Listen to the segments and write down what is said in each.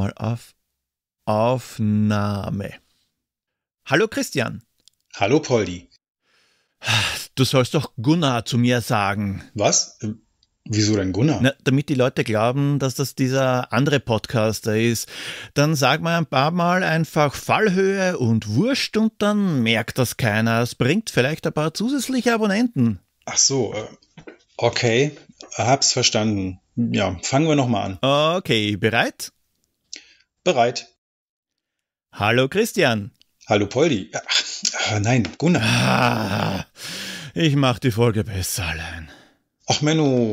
mal auf Aufnahme. Hallo Christian. Hallo Poldi. Du sollst doch Gunnar zu mir sagen. Was? Ähm, wieso denn Gunnar? Na, damit die Leute glauben, dass das dieser andere Podcaster ist, dann sag mal ein paar Mal einfach Fallhöhe und Wurst und dann merkt das keiner. Es bringt vielleicht ein paar zusätzliche Abonnenten. Ach so, äh, okay, hab's verstanden. Ja, fangen wir nochmal an. Okay, bereit? Bereit. Hallo Christian. Hallo Poldi. Ach, äh, nein, Gunnar. Ah, ich mach die Folge besser allein. Ach Menno.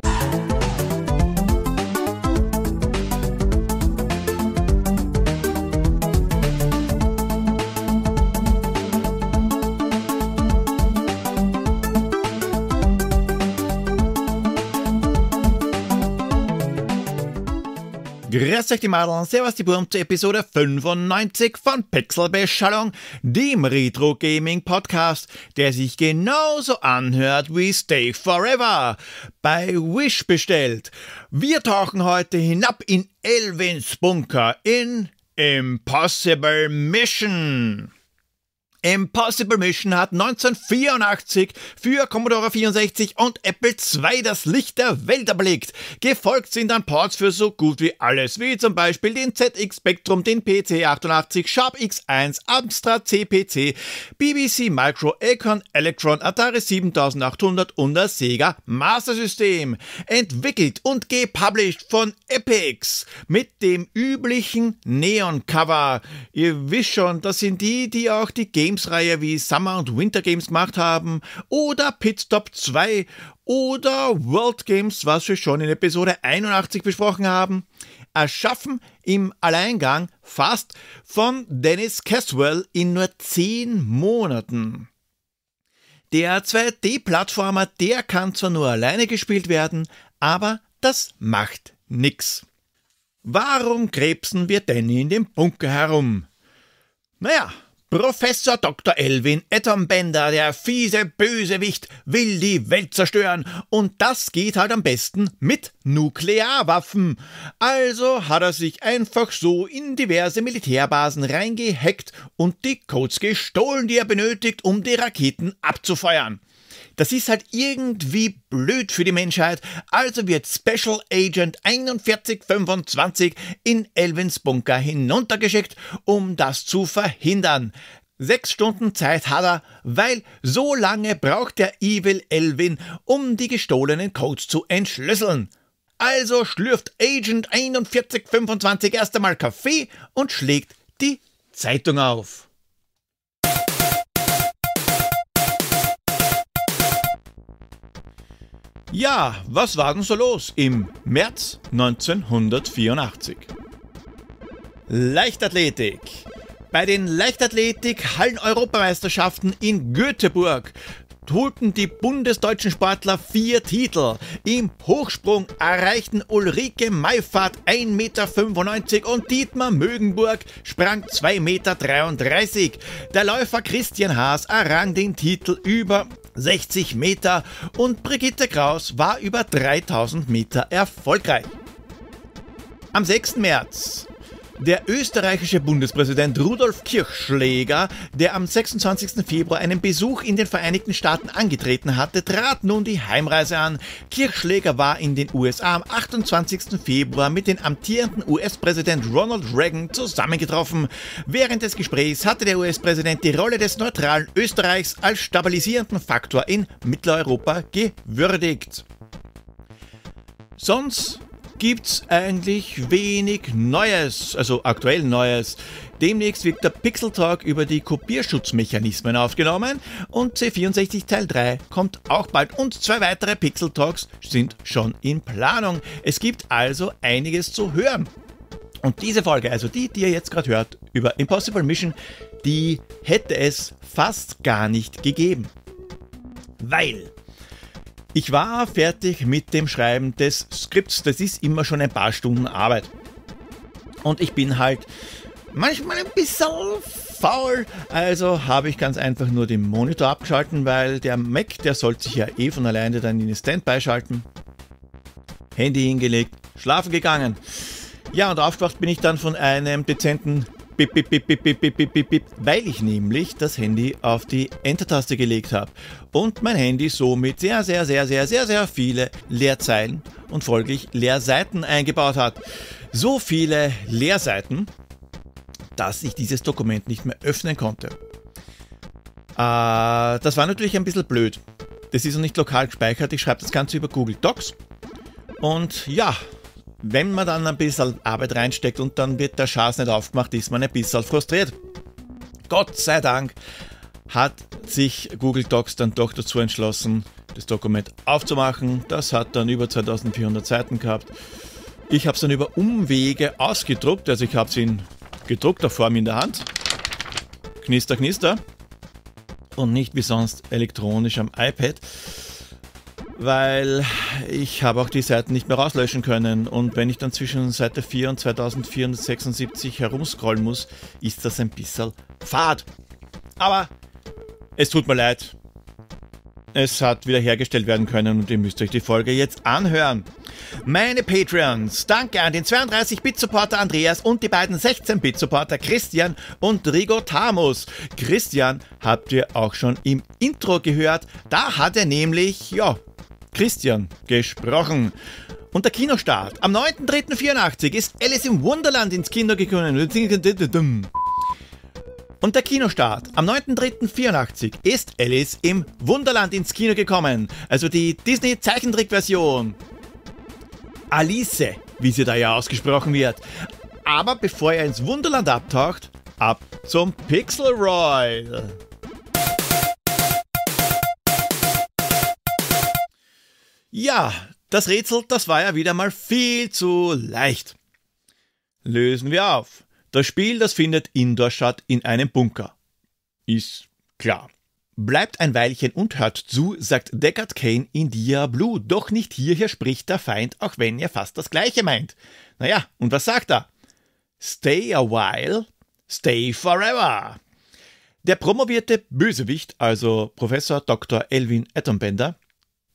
Grüß euch die Madeln, servus die Burm zur Episode 95 von Pixelbeschallung, dem Retro Gaming Podcast, der sich genauso anhört wie Stay Forever bei Wish bestellt. Wir tauchen heute hinab in Elvins Bunker in Impossible Mission. Impossible Mission hat 1984 für Commodore 64 und Apple II das Licht der Welt erblickt. Gefolgt sind dann Ports für so gut wie alles, wie zum Beispiel den ZX Spectrum, den PC 88, Sharp X1, Amstrad CPC, BBC Micro, Acorn, Electron, Atari 7800 und das Sega Master System. Entwickelt und gepublished von Epix mit dem üblichen Neon-Cover. Ihr wisst schon, das sind die, die auch die Game Games-Reihe wie Summer und Winter Games gemacht haben oder Pitstop 2 oder World Games, was wir schon in Episode 81 besprochen haben. Erschaffen im Alleingang fast von Dennis Caswell in nur 10 Monaten. Der 2D-Plattformer, der kann zwar nur alleine gespielt werden, aber das macht nix. Warum krebsen wir denn in dem Bunker herum? Naja, Professor Dr. Elwin Ettombender, der fiese Bösewicht, will die Welt zerstören und das geht halt am besten mit Nuklearwaffen. Also hat er sich einfach so in diverse Militärbasen reingehackt und die Codes gestohlen, die er benötigt, um die Raketen abzufeuern. Das ist halt irgendwie blöd für die Menschheit, also wird Special Agent 4125 in Elvins Bunker hinuntergeschickt, um das zu verhindern. Sechs Stunden Zeit hat er, weil so lange braucht der Evil Elvin, um die gestohlenen Codes zu entschlüsseln. Also schlürft Agent 4125 erst einmal Kaffee und schlägt die Zeitung auf. Ja, was war denn so los im März 1984? Leichtathletik. Bei den Leichtathletik-Hallen-Europameisterschaften in Göteborg holten die bundesdeutschen Sportler vier Titel. Im Hochsprung erreichten Ulrike Mayfahrt 1,95 Meter und Dietmar Mögenburg sprang 2,33 Meter. Der Läufer Christian Haas errang den Titel über 60 Meter und Brigitte Kraus war über 3000 Meter erfolgreich. Am 6. März der österreichische Bundespräsident Rudolf Kirchschläger, der am 26. Februar einen Besuch in den Vereinigten Staaten angetreten hatte, trat nun die Heimreise an. Kirchschläger war in den USA am 28. Februar mit dem amtierenden US-Präsident Ronald Reagan zusammengetroffen. Während des Gesprächs hatte der US-Präsident die Rolle des neutralen Österreichs als stabilisierenden Faktor in Mitteleuropa gewürdigt. Sonst gibt's eigentlich wenig Neues, also aktuell Neues. Demnächst wird der Pixel Talk über die Kopierschutzmechanismen aufgenommen und C64 Teil 3 kommt auch bald und zwei weitere Pixel Talks sind schon in Planung. Es gibt also einiges zu hören. Und diese Folge, also die, die ihr jetzt gerade hört über Impossible Mission, die hätte es fast gar nicht gegeben. Weil ich war fertig mit dem Schreiben des Skripts. Das ist immer schon ein paar Stunden Arbeit. Und ich bin halt manchmal ein bisschen faul. Also habe ich ganz einfach nur den Monitor abgeschalten, weil der Mac, der sollte sich ja eh von alleine dann in den Standby schalten. Handy hingelegt, schlafen gegangen. Ja, und aufgewacht bin ich dann von einem dezenten bip, bip, bip, bip, bip, bip, bip, bip, weil ich nämlich das Handy auf die Enter-Taste gelegt habe und mein Handy somit sehr, sehr, sehr, sehr, sehr, sehr viele Leerzeilen und folglich Leerseiten eingebaut hat. So viele Leerseiten, dass ich dieses Dokument nicht mehr öffnen konnte. Äh, das war natürlich ein bisschen blöd. Das ist noch nicht lokal gespeichert. Ich schreibe das Ganze über Google Docs. Und ja, wenn man dann ein bisschen Arbeit reinsteckt und dann wird der Schatz nicht aufgemacht, ist man ein bisschen frustriert. Gott sei Dank hat sich Google Docs dann doch dazu entschlossen, das Dokument aufzumachen. Das hat dann über 2400 Seiten gehabt. Ich habe es dann über Umwege ausgedruckt, also ich habe es in gedruckter Form in der Hand. Knister, knister. Und nicht wie sonst elektronisch am iPad weil ich habe auch die Seiten nicht mehr rauslöschen können. Und wenn ich dann zwischen Seite 4 und 2476 herumscrollen muss, ist das ein bisschen fad. Aber es tut mir leid. Es hat wieder hergestellt werden können und ihr müsst euch die Folge jetzt anhören. Meine Patreons, danke an den 32-Bit-Supporter Andreas und die beiden 16-Bit-Supporter Christian und Rigo Tamus. Christian habt ihr auch schon im Intro gehört. Da hat er nämlich, ja, Christian gesprochen. Und der Kinostart am 9.3.84 ist Alice im Wunderland ins Kino gekommen. Und der Kinostart am 9.3.84 ist Alice im Wunderland ins Kino gekommen. Also die Disney-Zeichentrickversion. Alice, wie sie da ja ausgesprochen wird. Aber bevor er ins Wunderland abtaucht, ab zum Pixel Pixelroy. Ja, das Rätsel, das war ja wieder mal viel zu leicht. Lösen wir auf. Das Spiel, das findet indoor statt in einem Bunker. Ist klar. Bleibt ein Weilchen und hört zu, sagt Deckard Kane in Diablo. Doch nicht hierher spricht der Feind, auch wenn er fast das Gleiche meint. Naja, und was sagt er? Stay a while, stay forever. Der promovierte Bösewicht, also Professor Dr. Elvin Atombender,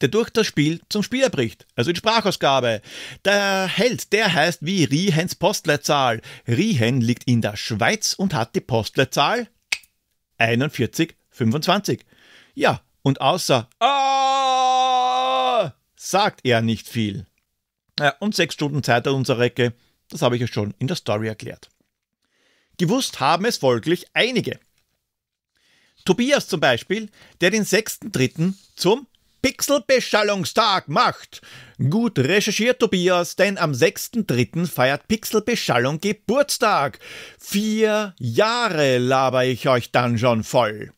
der durch das Spiel zum Spieler bricht, also in Sprachausgabe. Der Held, der heißt wie Riehens Postleitzahl. Riehen liegt in der Schweiz und hat die Postleitzahl 4125. Ja, und außer ah, sagt er nicht viel. Ja, und sechs Stunden Zeit an unserer Recke, das habe ich ja schon in der Story erklärt. Gewusst haben es folglich einige. Tobias zum Beispiel, der den 6.3. zum Pixelbeschallungstag macht. Gut recherchiert, Tobias, denn am 6.3. feiert Pixelbeschallung Geburtstag. Vier Jahre laber ich euch dann schon voll.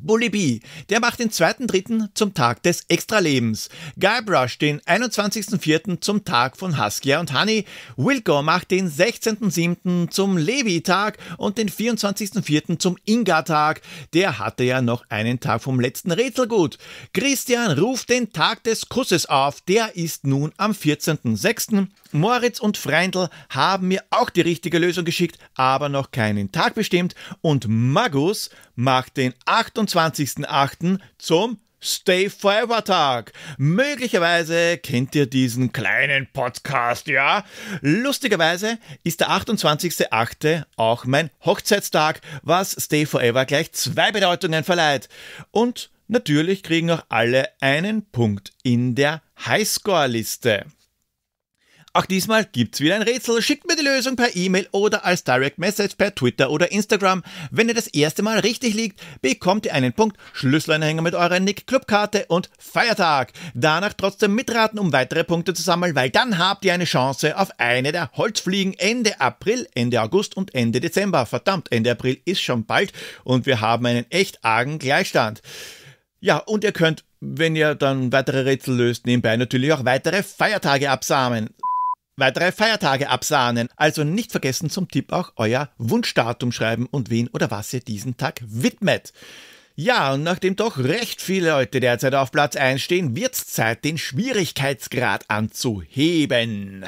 Bully B, der macht den 2.3. zum Tag des Extralebens. Guybrush den 21.4. zum Tag von Huskia und Honey. Wilco macht den 16.7. zum Levi-Tag und den 24.4. zum Inga-Tag. Der hatte ja noch einen Tag vom letzten Rätselgut. Christian ruft den Tag des Kusses auf. Der ist nun am 14.6. Moritz und Freindl haben mir auch die richtige Lösung geschickt, aber noch keinen Tag bestimmt. Und Magus macht den 28.08. zum Stay Forever Tag. Möglicherweise kennt ihr diesen kleinen Podcast, ja? Lustigerweise ist der 28.08. auch mein Hochzeitstag, was Stay Forever gleich zwei Bedeutungen verleiht. Und natürlich kriegen auch alle einen Punkt in der Highscore-Liste. Auch diesmal gibt's wieder ein Rätsel. Schickt mir die Lösung per E-Mail oder als Direct Message per Twitter oder Instagram. Wenn ihr das erste Mal richtig liegt, bekommt ihr einen Punkt, Schlüsselanhänger mit eurer Nick-Clubkarte und Feiertag. Danach trotzdem mitraten, um weitere Punkte zu sammeln, weil dann habt ihr eine Chance auf eine der Holzfliegen Ende April, Ende August und Ende Dezember. Verdammt, Ende April ist schon bald und wir haben einen echt argen Gleichstand. Ja, und ihr könnt, wenn ihr dann weitere Rätsel löst, nebenbei natürlich auch weitere Feiertage absamen. Weitere Feiertage absahnen, also nicht vergessen zum Tipp auch euer Wunschdatum schreiben und wen oder was ihr diesen Tag widmet. Ja, und nachdem doch recht viele Leute derzeit auf Platz 1 stehen, wird's Zeit, den Schwierigkeitsgrad anzuheben.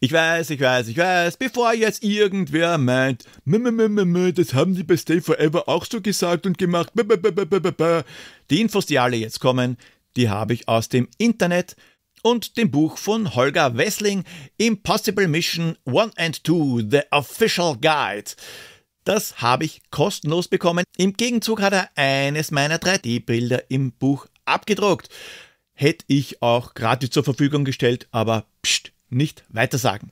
Ich weiß, ich weiß, ich weiß, bevor jetzt irgendwer meint, das haben die bei Stay Forever auch so gesagt und gemacht. Die Infos, die alle jetzt kommen, die habe ich aus dem Internet und dem Buch von Holger Wessling Impossible Mission 1 and 2 The Official Guide. Das habe ich kostenlos bekommen. Im Gegenzug hat er eines meiner 3D-Bilder im Buch abgedruckt. Hätte ich auch gratis zur Verfügung gestellt, aber pst, nicht weitersagen.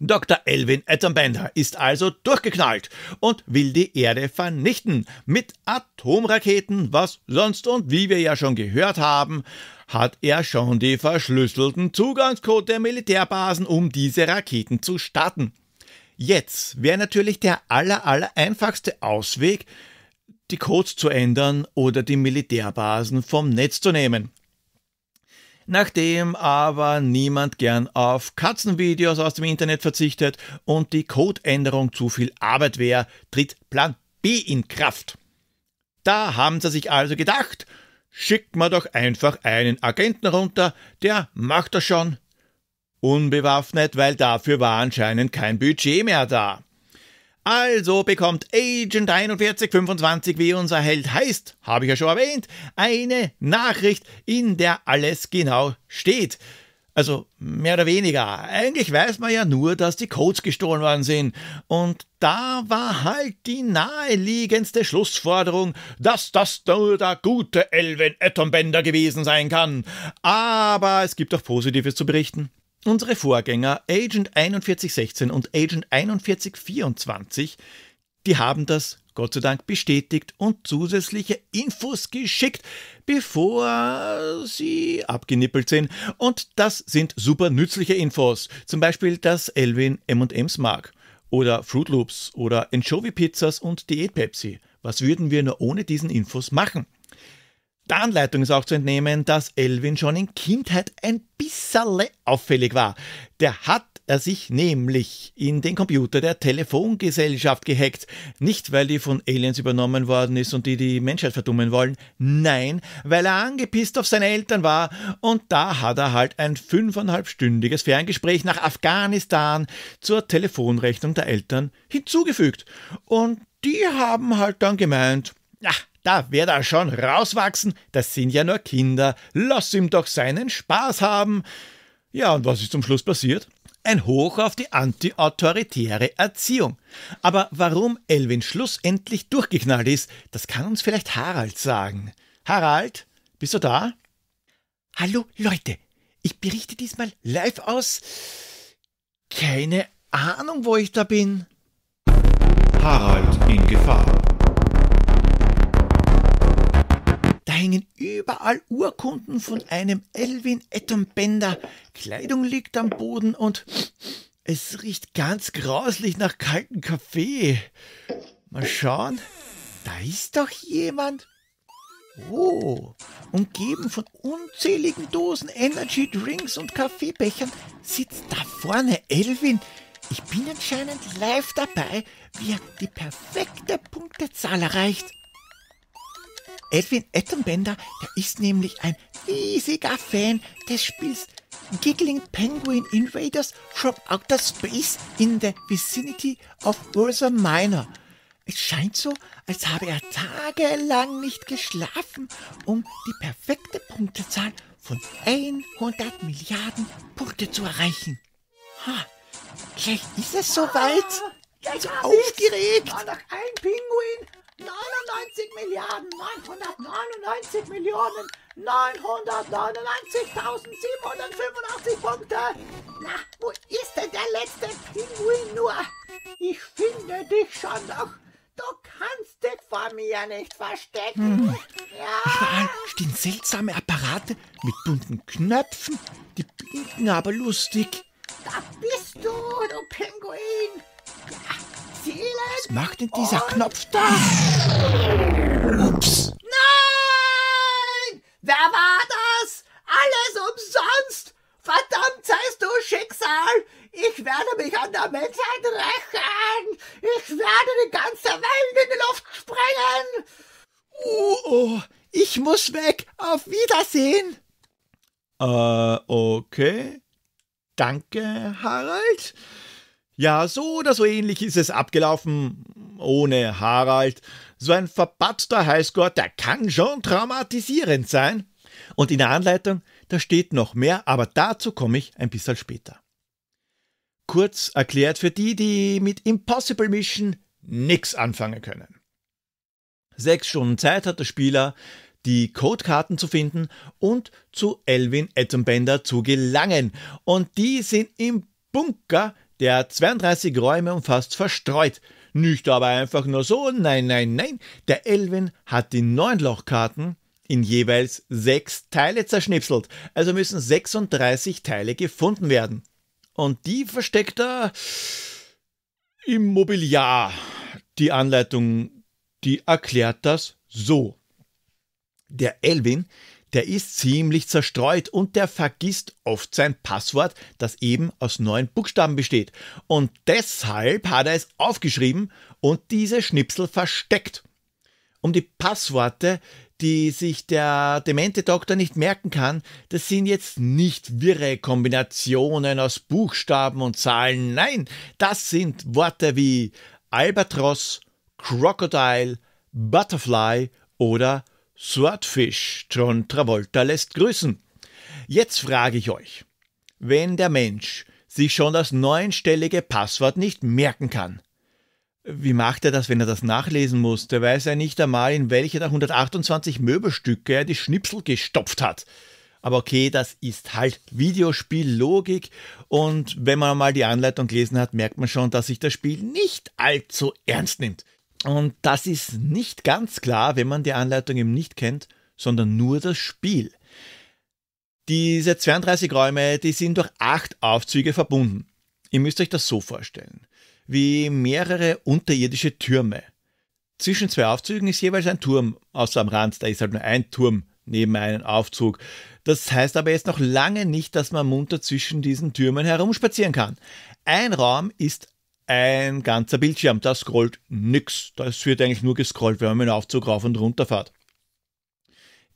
Dr. Elvin Atombender ist also durchgeknallt und will die Erde vernichten mit Atomraketen, was sonst und wie wir ja schon gehört haben, hat er schon die verschlüsselten Zugangscode der Militärbasen, um diese Raketen zu starten. Jetzt wäre natürlich der aller, aller einfachste Ausweg, die Codes zu ändern oder die Militärbasen vom Netz zu nehmen. Nachdem aber niemand gern auf Katzenvideos aus dem Internet verzichtet und die Codeänderung zu viel Arbeit wäre, tritt Plan B in Kraft. Da haben sie sich also gedacht, schickt mal doch einfach einen Agenten runter, der macht das schon. Unbewaffnet, weil dafür war anscheinend kein Budget mehr da. Also bekommt Agent 4125, wie unser Held heißt, habe ich ja schon erwähnt, eine Nachricht, in der alles genau steht. Also mehr oder weniger. Eigentlich weiß man ja nur, dass die Codes gestohlen worden sind. Und da war halt die naheliegendste Schlussforderung, dass das nur der gute Elvin Atombender gewesen sein kann. Aber es gibt auch Positives zu berichten. Unsere Vorgänger Agent 4116 und Agent 4124, die haben das Gott sei Dank bestätigt und zusätzliche Infos geschickt, bevor sie abgenippelt sind. Und das sind super nützliche Infos. Zum Beispiel, dass Elvin M&M's mag oder Fruit Loops oder Anchovy Pizzas und Diät Pepsi. Was würden wir nur ohne diesen Infos machen? Der Anleitung ist auch zu entnehmen, dass Elvin schon in Kindheit ein bisserle auffällig war. Der hat er sich nämlich in den Computer der Telefongesellschaft gehackt. Nicht, weil die von Aliens übernommen worden ist und die die Menschheit verdummen wollen. Nein, weil er angepisst auf seine Eltern war. Und da hat er halt ein fünfeinhalbstündiges Ferngespräch nach Afghanistan zur Telefonrechnung der Eltern hinzugefügt. Und die haben halt dann gemeint, ach, da wird er schon rauswachsen, das sind ja nur Kinder, lass ihm doch seinen Spaß haben. Ja, und was ist zum Schluss passiert? Ein Hoch auf die antiautoritäre Erziehung. Aber warum Elvin schlussendlich durchgeknallt ist, das kann uns vielleicht Harald sagen. Harald, bist du da? Hallo Leute, ich berichte diesmal live aus. Keine Ahnung, wo ich da bin. Harald in Gefahr. hängen überall Urkunden von einem Elwin Ettenbender. Kleidung liegt am Boden und es riecht ganz grauslich nach kaltem Kaffee. Mal schauen, da ist doch jemand. Oh, umgeben von unzähligen Dosen Energy Drinks und Kaffeebechern sitzt da vorne Elvin. Ich bin anscheinend live dabei, wie er die perfekte Punktezahl erreicht. Edwin Ettenbender, der ist nämlich ein riesiger Fan des Spiels Giggling Penguin Invaders from Outer Space in the Vicinity of Ursa Minor. Es scheint so, als habe er tagelang nicht geschlafen, um die perfekte Punktezahl von 100 Milliarden Punkte zu erreichen. Ha, gleich ist es soweit. Ja, ich bin so aufgeregt. noch ein Pinguin. 99 Milliarden 999 Millionen 999.785 Punkte. Na, wo ist denn der letzte Pinguin nur? Ich finde dich schon doch. Du kannst dich vor mir nicht verstecken. Hm. Ja. Überall stehen seltsame Apparate mit bunten Knöpfen. Die blinken aber lustig. Da bist du, du Pinguin. Ja. Felix? Was macht denn dieser Und? Oh. Knopf da? Ups. Nein! Wer war das? Alles umsonst! Verdammt seist du Schicksal! Ich werde mich an der Menschheit rächen! Ich werde die ganze Welt in die Luft sprengen! Oh, oh, ich muss weg! Auf Wiedersehen! Äh, okay. Danke, Harald. Ja, so oder so ähnlich ist es abgelaufen. Ohne Harald. So ein verbatzter Highscore, der kann schon traumatisierend sein. Und in der Anleitung, da steht noch mehr, aber dazu komme ich ein bisschen später. Kurz erklärt für die, die mit Impossible Mission nichts anfangen können. Sechs Stunden Zeit hat der Spieler, die Codekarten zu finden und zu Elvin Ettenbender zu gelangen. Und die sind im Bunker der 32 Räume umfasst, verstreut. Nicht aber einfach nur so, nein, nein, nein. Der Elvin hat die Lochkarten in jeweils sechs Teile zerschnipselt. Also müssen 36 Teile gefunden werden. Und die versteckt er im Mobiliar. Die Anleitung, die erklärt das so. Der Elvin der ist ziemlich zerstreut und der vergisst oft sein Passwort, das eben aus neun Buchstaben besteht. Und deshalb hat er es aufgeschrieben und diese Schnipsel versteckt. Um die Passworte, die sich der demente Doktor nicht merken kann, das sind jetzt nicht wirre Kombinationen aus Buchstaben und Zahlen. Nein, das sind Worte wie Albatross, Crocodile, Butterfly oder Swordfish, John Travolta lässt grüßen. Jetzt frage ich euch, wenn der Mensch sich schon das neunstellige Passwort nicht merken kann, wie macht er das, wenn er das nachlesen muss? Der weiß ja nicht einmal, in welche der 128 Möbelstücke er die Schnipsel gestopft hat. Aber okay, das ist halt Videospiellogik und wenn man mal die Anleitung gelesen hat, merkt man schon, dass sich das Spiel nicht allzu ernst nimmt. Und das ist nicht ganz klar, wenn man die Anleitung eben nicht kennt, sondern nur das Spiel. Diese 32 Räume, die sind durch acht Aufzüge verbunden. Ihr müsst euch das so vorstellen, wie mehrere unterirdische Türme. Zwischen zwei Aufzügen ist jeweils ein Turm, außer am Rand, da ist halt nur ein Turm neben einem Aufzug. Das heißt aber jetzt noch lange nicht, dass man munter zwischen diesen Türmen herumspazieren kann. Ein Raum ist ein ganzer Bildschirm. Da scrollt nichts. Das wird eigentlich nur gescrollt, wenn man mit dem Aufzug rauf und runter fährt.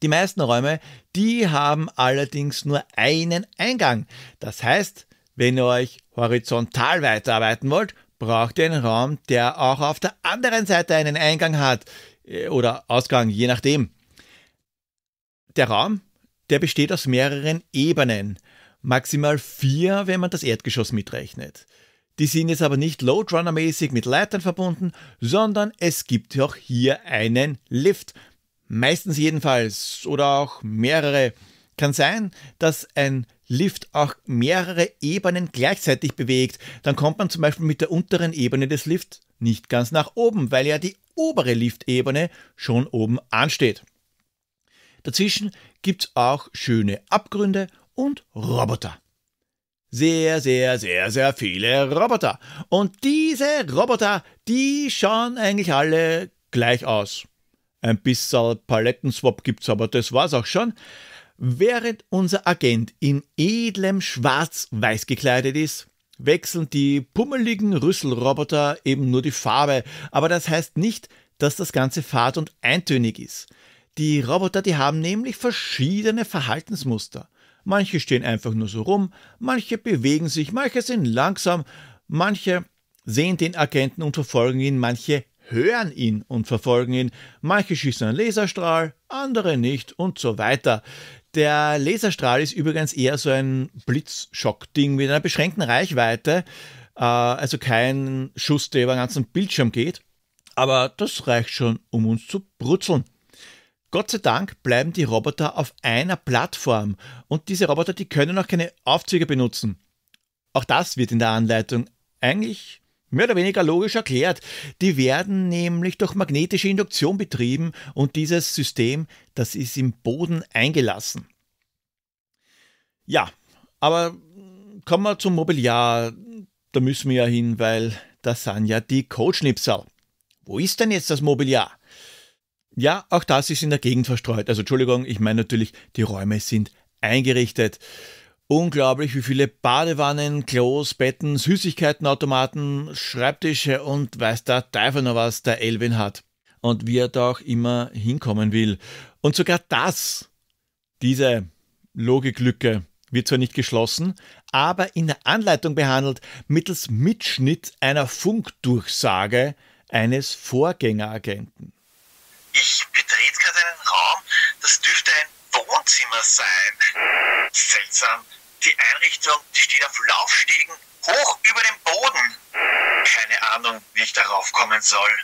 Die meisten Räume, die haben allerdings nur einen Eingang. Das heißt, wenn ihr euch horizontal weiterarbeiten wollt, braucht ihr einen Raum, der auch auf der anderen Seite einen Eingang hat äh, oder Ausgang, je nachdem. Der Raum, der besteht aus mehreren Ebenen. Maximal vier, wenn man das Erdgeschoss mitrechnet. Die sind jetzt aber nicht Loadrunner-mäßig mit Leitern verbunden, sondern es gibt auch hier einen Lift. Meistens jedenfalls oder auch mehrere. Kann sein, dass ein Lift auch mehrere Ebenen gleichzeitig bewegt. Dann kommt man zum Beispiel mit der unteren Ebene des Lifts nicht ganz nach oben, weil ja die obere Liftebene schon oben ansteht. Dazwischen gibt es auch schöne Abgründe und Roboter sehr, sehr, sehr, sehr viele Roboter. Und diese Roboter, die schauen eigentlich alle gleich aus. Ein bisschen Palettenswap gibt's, aber das war's auch schon. Während unser Agent in edlem Schwarz-Weiß gekleidet ist, wechseln die pummeligen Rüsselroboter eben nur die Farbe. Aber das heißt nicht, dass das Ganze fad und eintönig ist. Die Roboter, die haben nämlich verschiedene Verhaltensmuster manche stehen einfach nur so rum, manche bewegen sich, manche sind langsam, manche sehen den Agenten und verfolgen ihn, manche hören ihn und verfolgen ihn, manche schießen einen Laserstrahl, andere nicht und so weiter. Der Laserstrahl ist übrigens eher so ein Blitzschock-Ding mit einer beschränkten Reichweite, äh, also kein Schuss, der über den ganzen Bildschirm geht, aber das reicht schon, um uns zu brutzeln. Gott sei Dank bleiben die Roboter auf einer Plattform und diese Roboter, die können auch keine Aufzüge benutzen. Auch das wird in der Anleitung eigentlich mehr oder weniger logisch erklärt. Die werden nämlich durch magnetische Induktion betrieben und dieses System, das ist im Boden eingelassen. Ja, aber kommen wir zum Mobiliar. Da müssen wir ja hin, weil das sind ja die Codeschnipsel. Wo ist denn jetzt das Mobiliar? Ja, auch das ist in der Gegend verstreut. Also Entschuldigung, ich meine natürlich, die Räume sind eingerichtet. Unglaublich, wie viele Badewannen, Klos, Betten, Süßigkeitenautomaten, Schreibtische und weiß der Teufel noch was der Elvin hat. Und wie er da auch immer hinkommen will. Und sogar das, diese Logiklücke, wird zwar nicht geschlossen, aber in der Anleitung behandelt mittels Mitschnitt einer Funkdurchsage eines Vorgängeragenten. Ich betrete gerade einen Raum, das dürfte ein Wohnzimmer sein. Seltsam. Die Einrichtung, die steht auf Laufstegen hoch über dem Boden. Keine Ahnung, wie ich darauf kommen soll.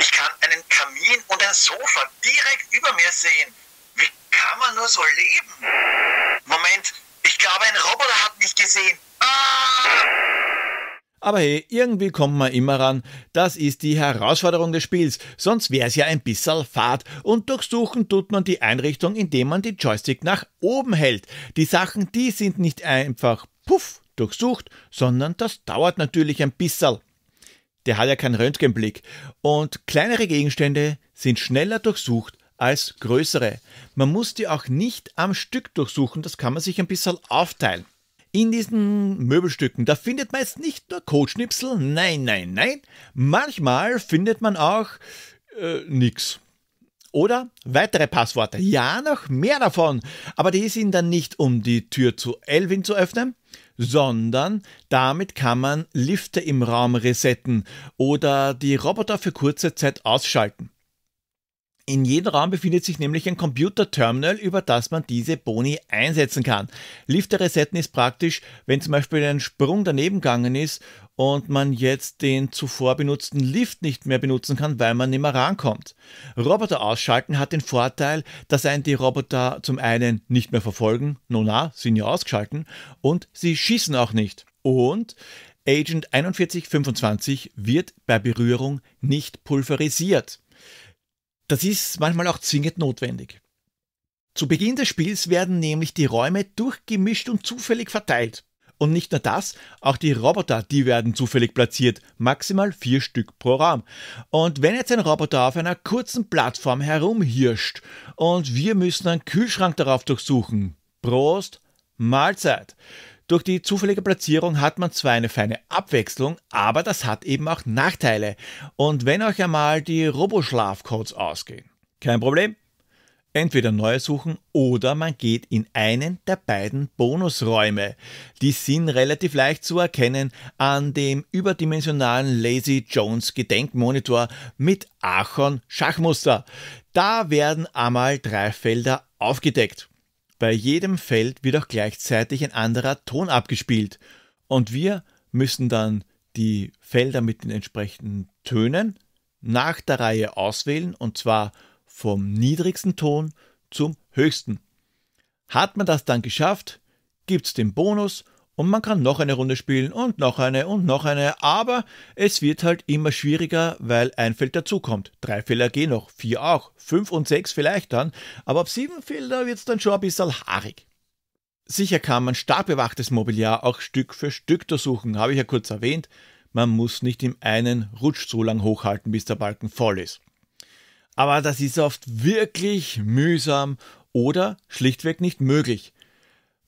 Ich kann einen Kamin und ein Sofa direkt über mir sehen. Wie kann man nur so leben? Moment, ich glaube, ein Roboter hat mich gesehen. Ah! Aber hey, irgendwie kommt man immer ran. Das ist die Herausforderung des Spiels, sonst wäre es ja ein bisschen fad. Und durchsuchen tut man die Einrichtung, indem man die Joystick nach oben hält. Die Sachen, die sind nicht einfach puff durchsucht, sondern das dauert natürlich ein bisschen. Der hat ja keinen Röntgenblick. Und kleinere Gegenstände sind schneller durchsucht als größere. Man muss die auch nicht am Stück durchsuchen, das kann man sich ein bisschen aufteilen. In diesen Möbelstücken, da findet man jetzt nicht nur Codeschnipsel, nein, nein, nein. Manchmal findet man auch äh, nix. Oder weitere Passworte. Ja, noch mehr davon. Aber die sind dann nicht, um die Tür zu Elvin zu öffnen, sondern damit kann man Lifte im Raum resetten oder die Roboter für kurze Zeit ausschalten. In jedem Raum befindet sich nämlich ein Computerterminal, über das man diese Boni einsetzen kann. Lifter resetten ist praktisch, wenn zum Beispiel ein Sprung daneben gegangen ist und man jetzt den zuvor benutzten Lift nicht mehr benutzen kann, weil man nicht mehr rankommt. Roboter ausschalten hat den Vorteil, dass einen die Roboter zum einen nicht mehr verfolgen, no na, sind ja ausgeschalten, und sie schießen auch nicht. Und Agent 4125 wird bei Berührung nicht pulverisiert. Das ist manchmal auch zwingend notwendig. Zu Beginn des Spiels werden nämlich die Räume durchgemischt und zufällig verteilt. Und nicht nur das, auch die Roboter, die werden zufällig platziert, maximal vier Stück pro Raum. Und wenn jetzt ein Roboter auf einer kurzen Plattform herumhirscht und wir müssen einen Kühlschrank darauf durchsuchen, Prost, Mahlzeit. Durch die zufällige Platzierung hat man zwar eine feine Abwechslung, aber das hat eben auch Nachteile. Und wenn euch einmal die Roboschlafcodes ausgehen, kein Problem. Entweder neu suchen oder man geht in einen der beiden Bonusräume. Die sind relativ leicht zu erkennen an dem überdimensionalen Lazy Jones Gedenkmonitor mit Archon Schachmuster. Da werden einmal drei Felder aufgedeckt. Bei jedem Feld wird auch gleichzeitig ein anderer Ton abgespielt und wir müssen dann die Felder mit den entsprechenden Tönen nach der Reihe auswählen und zwar vom niedrigsten Ton zum höchsten. Hat man das dann geschafft, gibt es den Bonus und man kann noch eine Runde spielen und noch eine und noch eine, aber es wird halt immer schwieriger, weil ein Feld dazukommt. Drei Felder gehen noch, vier auch, fünf und sechs vielleicht dann, aber ab sieben Felder wird es dann schon ein bisschen haarig. Sicher kann man stark bewachtes Mobiliar auch Stück für Stück durchsuchen, habe ich ja kurz erwähnt. Man muss nicht im einen Rutsch so lang hochhalten, bis der Balken voll ist. Aber das ist oft wirklich mühsam oder schlichtweg nicht möglich.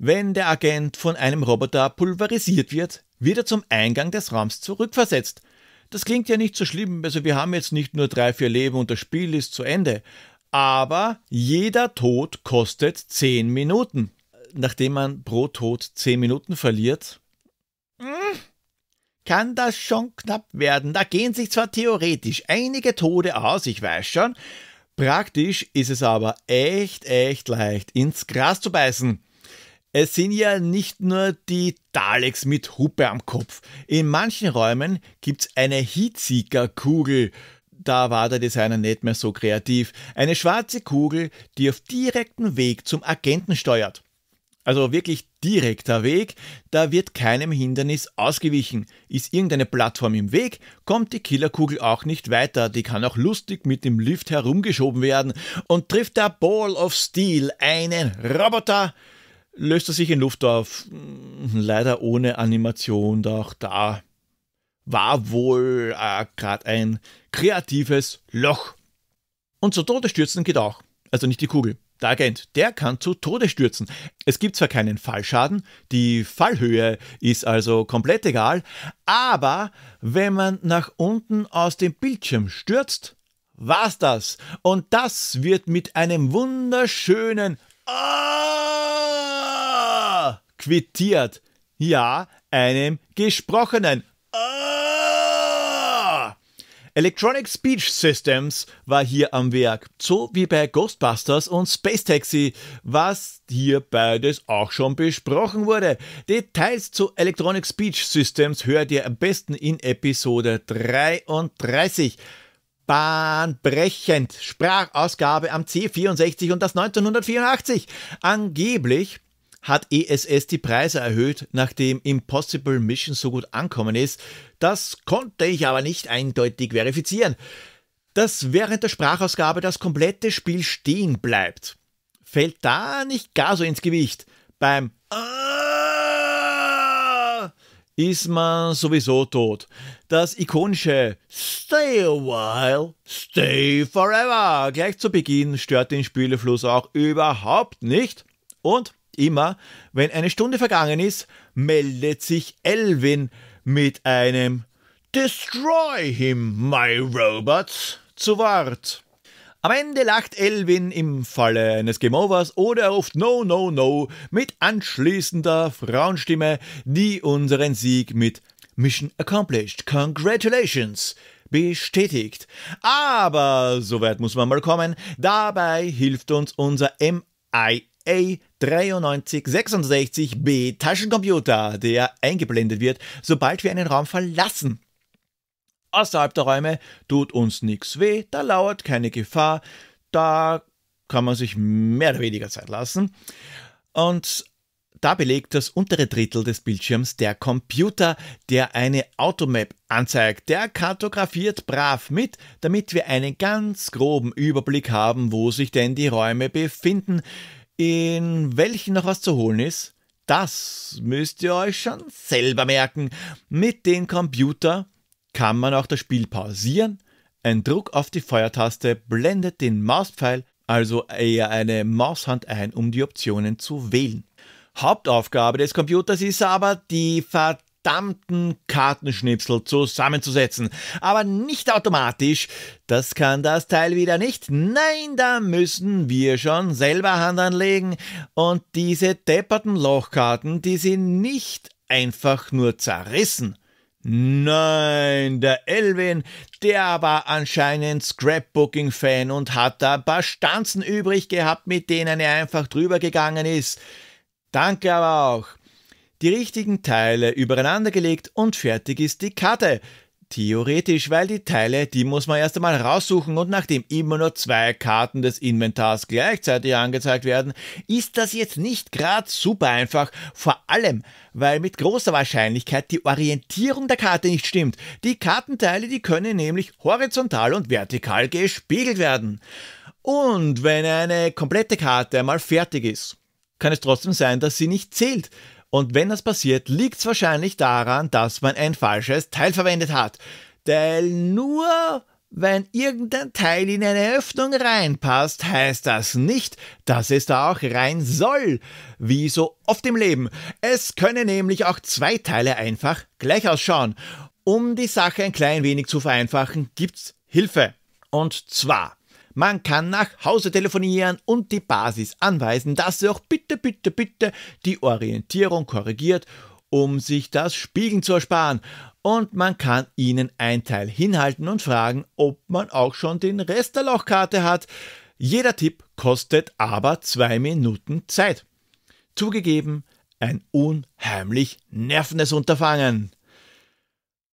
Wenn der Agent von einem Roboter pulverisiert wird, wird er zum Eingang des Raums zurückversetzt. Das klingt ja nicht so schlimm, also wir haben jetzt nicht nur drei, vier Leben und das Spiel ist zu Ende. Aber jeder Tod kostet zehn Minuten. Nachdem man pro Tod zehn Minuten verliert, hm, kann das schon knapp werden. Da gehen sich zwar theoretisch einige Tode aus, ich weiß schon. Praktisch ist es aber echt, echt leicht, ins Gras zu beißen. Es sind ja nicht nur die Daleks mit Huppe am Kopf. In manchen Räumen gibt es eine Heatseeker-Kugel. Da war der Designer nicht mehr so kreativ. Eine schwarze Kugel, die auf direkten Weg zum Agenten steuert. Also wirklich direkter Weg, da wird keinem Hindernis ausgewichen. Ist irgendeine Plattform im Weg, kommt die Killerkugel auch nicht weiter. Die kann auch lustig mit dem Lift herumgeschoben werden und trifft der Ball of Steel einen Roboter, löst er sich in Luft auf, hm, leider ohne Animation, doch da war wohl äh, gerade ein kreatives Loch. Und zu Tode stürzen geht auch, also nicht die Kugel. Der Agent, der kann zu Tode stürzen. Es gibt zwar keinen Fallschaden, die Fallhöhe ist also komplett egal, aber wenn man nach unten aus dem Bildschirm stürzt, war's das. Und das wird mit einem wunderschönen oh! quittiert. Ja, einem gesprochenen. Ah! Electronic Speech Systems war hier am Werk, so wie bei Ghostbusters und Space Taxi, was hier beides auch schon besprochen wurde. Details zu Electronic Speech Systems hört ihr am besten in Episode 33 bahnbrechend. Sprachausgabe am C64 und das 1984. Angeblich hat ESS die Preise erhöht, nachdem Impossible Mission so gut ankommen ist. Das konnte ich aber nicht eindeutig verifizieren. Dass während der Sprachausgabe das komplette Spiel stehen bleibt, fällt da nicht gar so ins Gewicht. Beim ah ist man sowieso tot. Das ikonische Stay a while, stay forever gleich zu Beginn stört den Spielefluss auch überhaupt nicht. Und immer, wenn eine Stunde vergangen ist, meldet sich Elvin mit einem Destroy him, my robots zu Wort. Am Ende lacht Elvin im Falle eines Game Overs oder er ruft No, No, No mit anschließender Frauenstimme, die unseren Sieg mit Mission accomplished, congratulations bestätigt. Aber so weit muss man mal kommen. Dabei hilft uns unser MI A9366B Taschencomputer, der eingeblendet wird, sobald wir einen Raum verlassen. Außerhalb der Räume tut uns nichts weh, da lauert keine Gefahr, da kann man sich mehr oder weniger Zeit lassen. Und da belegt das untere Drittel des Bildschirms der Computer, der eine Automap anzeigt. Der kartografiert brav mit, damit wir einen ganz groben Überblick haben, wo sich denn die Räume befinden in welchen noch was zu holen ist, das müsst ihr euch schon selber merken. Mit dem Computer kann man auch das Spiel pausieren. Ein Druck auf die Feuertaste blendet den Mauspfeil, also eher eine Maushand ein, um die Optionen zu wählen. Hauptaufgabe des Computers ist aber die Ver verdammten Kartenschnipsel zusammenzusetzen. Aber nicht automatisch. Das kann das Teil wieder nicht. Nein, da müssen wir schon selber Hand anlegen. Und diese depperten Lochkarten, die sind nicht einfach nur zerrissen. Nein, der Elvin, der war anscheinend Scrapbooking-Fan und hat da ein paar Stanzen übrig gehabt, mit denen er einfach drüber gegangen ist. Danke aber auch die richtigen Teile übereinandergelegt und fertig ist die Karte. Theoretisch, weil die Teile, die muss man erst einmal raussuchen und nachdem immer nur zwei Karten des Inventars gleichzeitig angezeigt werden, ist das jetzt nicht gerade super einfach, vor allem, weil mit großer Wahrscheinlichkeit die Orientierung der Karte nicht stimmt. Die Kartenteile, die können nämlich horizontal und vertikal gespiegelt werden. Und wenn eine komplette Karte einmal fertig ist, kann es trotzdem sein, dass sie nicht zählt, und wenn das passiert, liegt es wahrscheinlich daran, dass man ein falsches Teil verwendet hat. Denn nur wenn irgendein Teil in eine Öffnung reinpasst, heißt das nicht, dass es da auch rein soll, wie so oft im Leben. Es können nämlich auch zwei Teile einfach gleich ausschauen. Um die Sache ein klein wenig zu vereinfachen, gibt's Hilfe. Und zwar man kann nach Hause telefonieren und die Basis anweisen, dass sie auch bitte, bitte, bitte die Orientierung korrigiert, um sich das Spiegeln zu ersparen. Und man kann ihnen ein Teil hinhalten und fragen, ob man auch schon den Rest der Lochkarte hat. Jeder Tipp kostet aber zwei Minuten Zeit. Zugegeben, ein unheimlich nervendes Unterfangen.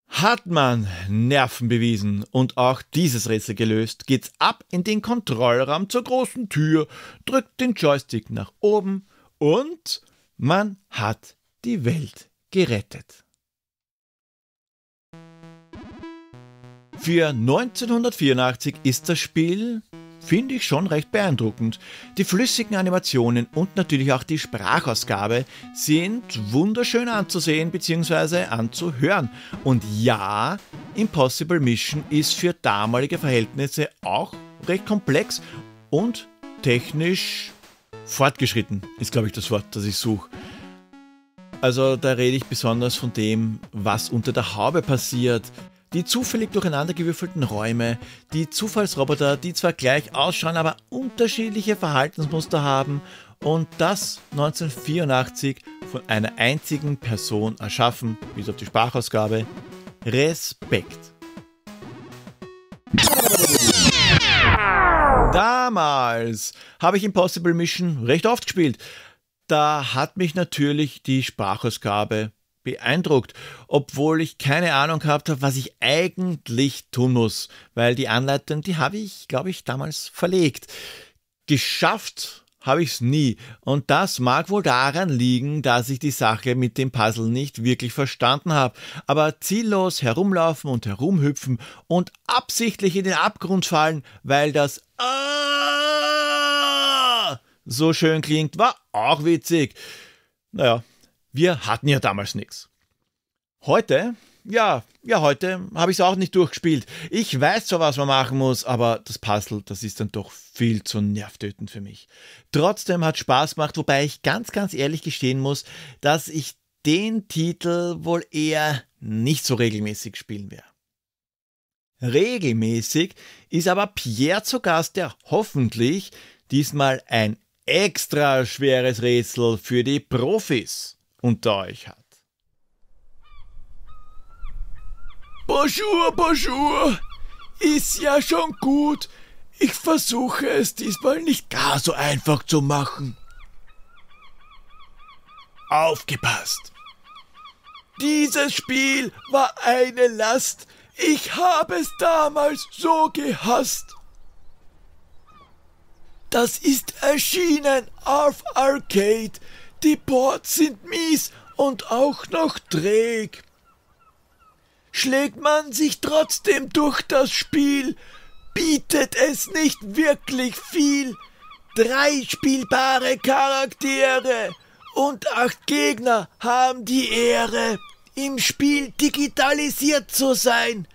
Hat man Nerven bewiesen und auch dieses Rätsel gelöst, geht's ab in den Kontrollraum zur großen Tür, drückt den Joystick nach oben und man hat die Welt gerettet. Für 1984 ist das Spiel finde ich schon recht beeindruckend. Die flüssigen Animationen und natürlich auch die Sprachausgabe sind wunderschön anzusehen bzw. anzuhören. Und ja, Impossible Mission ist für damalige Verhältnisse auch recht komplex und technisch fortgeschritten, ist glaube ich das Wort, das ich suche. Also da rede ich besonders von dem, was unter der Haube passiert. Die zufällig durcheinandergewürfelten Räume, die Zufallsroboter, die zwar gleich ausschauen, aber unterschiedliche Verhaltensmuster haben und das 1984 von einer einzigen Person erschaffen, bis auf die Sprachausgabe. Respekt. Damals habe ich Impossible Mission recht oft gespielt. Da hat mich natürlich die Sprachausgabe beeindruckt, obwohl ich keine Ahnung gehabt habe, was ich eigentlich tun muss, weil die Anleitung, die habe ich, glaube ich, damals verlegt. Geschafft habe ich es nie. Und das mag wohl daran liegen, dass ich die Sache mit dem Puzzle nicht wirklich verstanden habe. Aber ziellos herumlaufen und herumhüpfen und absichtlich in den Abgrund fallen, weil das ah, so schön klingt, war auch witzig. Naja, wir hatten ja damals nichts. Heute, ja, ja, heute habe ich es auch nicht durchgespielt. Ich weiß zwar, was man machen muss, aber das Puzzle, das ist dann doch viel zu nervtötend für mich. Trotzdem hat Spaß gemacht, wobei ich ganz, ganz ehrlich gestehen muss, dass ich den Titel wohl eher nicht so regelmäßig spielen werde. Regelmäßig ist aber Pierre zu Gast, der hoffentlich diesmal ein extra schweres Rätsel für die Profis unter euch hat. Bonjour, bonjour. Ist ja schon gut. Ich versuche es diesmal nicht gar so einfach zu machen. Aufgepasst. Dieses Spiel war eine Last. Ich habe es damals so gehasst. Das ist erschienen auf Arcade die Ports sind mies und auch noch träg. Schlägt man sich trotzdem durch das Spiel, bietet es nicht wirklich viel. Drei spielbare Charaktere und acht Gegner haben die Ehre, im Spiel digitalisiert zu sein.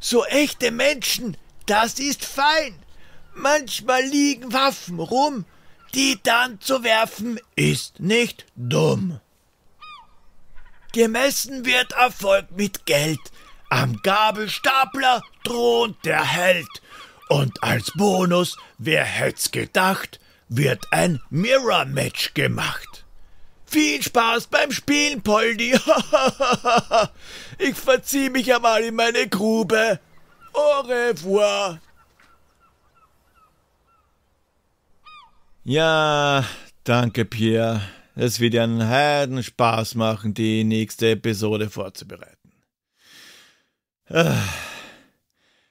So echte Menschen, das ist fein. Manchmal liegen Waffen rum, die dann zu werfen, ist nicht dumm. Gemessen wird Erfolg mit Geld. Am Gabelstapler thront der Held. Und als Bonus, wer hätt's gedacht, wird ein Mirror Match gemacht. Viel Spaß beim Spielen, Poldi. ich verzieh mich einmal in meine Grube. Au revoir. Ja, danke Pierre. Es wird dir einen Heiden Spaß machen, die nächste Episode vorzubereiten. Ah.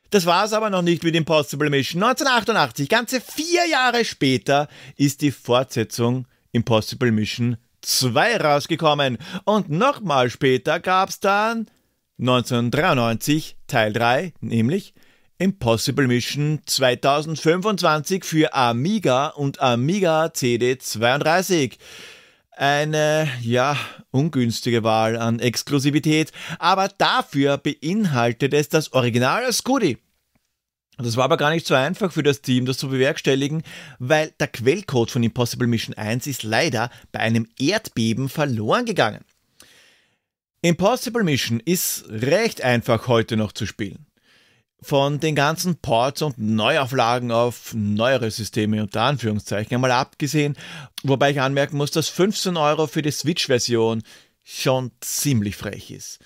Das war's aber noch nicht mit Impossible Mission. 1988, ganze vier Jahre später, ist die Fortsetzung Impossible Mission 2 rausgekommen. Und nochmal später gab's dann 1993 Teil 3, nämlich Impossible Mission 2025 für Amiga und Amiga CD32. Eine, ja, ungünstige Wahl an Exklusivität, aber dafür beinhaltet es das Original als Goodie. Das war aber gar nicht so einfach für das Team, das zu bewerkstelligen, weil der Quellcode von Impossible Mission 1 ist leider bei einem Erdbeben verloren gegangen. Impossible Mission ist recht einfach heute noch zu spielen von den ganzen Ports und Neuauflagen auf neuere Systeme unter Anführungszeichen einmal abgesehen, wobei ich anmerken muss, dass 15 Euro für die Switch-Version schon ziemlich frech ist.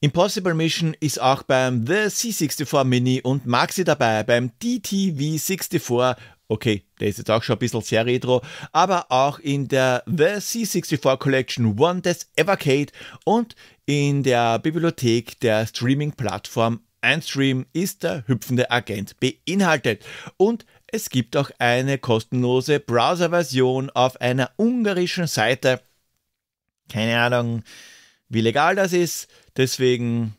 Impossible Mission ist auch beim The C64 Mini und Maxi dabei, beim DTV64, okay, der ist jetzt auch schon ein bisschen sehr retro, aber auch in der The C64 Collection One des Evercade und in der Bibliothek der Streaming-Plattform Einstream ist der hüpfende Agent beinhaltet und es gibt auch eine kostenlose Browser-Version auf einer ungarischen Seite. Keine Ahnung, wie legal das ist. Deswegen,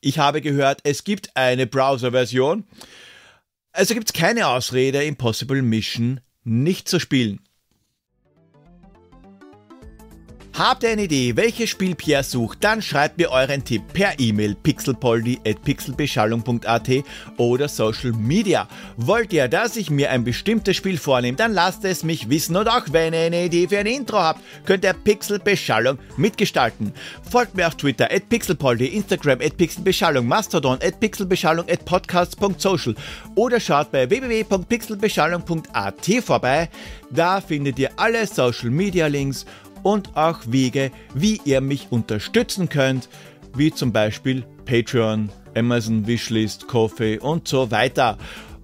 ich habe gehört, es gibt eine Browser-Version. Also gibt es keine Ausrede, Impossible Mission nicht zu spielen. Habt ihr eine Idee, welches Spiel Pierre sucht, dann schreibt mir euren Tipp per E-Mail pixelpoldi.pixelbeschallung.at oder Social Media. Wollt ihr, dass ich mir ein bestimmtes Spiel vornehme, dann lasst es mich wissen und auch wenn ihr eine Idee für ein Intro habt, könnt ihr Pixelbeschallung mitgestalten. Folgt mir auf Twitter at pixelpoldi, Instagram at pixelbeschallung, Mastodon at pixelbeschallung at podcast.social oder schaut bei www.pixelbeschallung.at vorbei. Da findet ihr alle Social Media Links und auch Wege, wie ihr mich unterstützen könnt, wie zum Beispiel Patreon, Amazon Wishlist, Coffee und so weiter.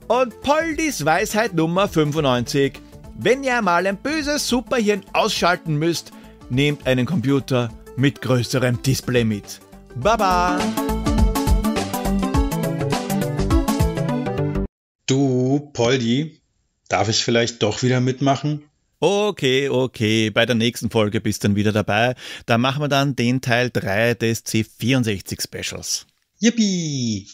Und Poldis Weisheit Nummer 95. Wenn ihr mal ein böses Superhirn ausschalten müsst, nehmt einen Computer mit größerem Display mit. Baba! Du, Poldi, darf ich vielleicht doch wieder mitmachen? Okay, okay, bei der nächsten Folge bist du dann wieder dabei. Da machen wir dann den Teil 3 des C64 Specials. Yippie!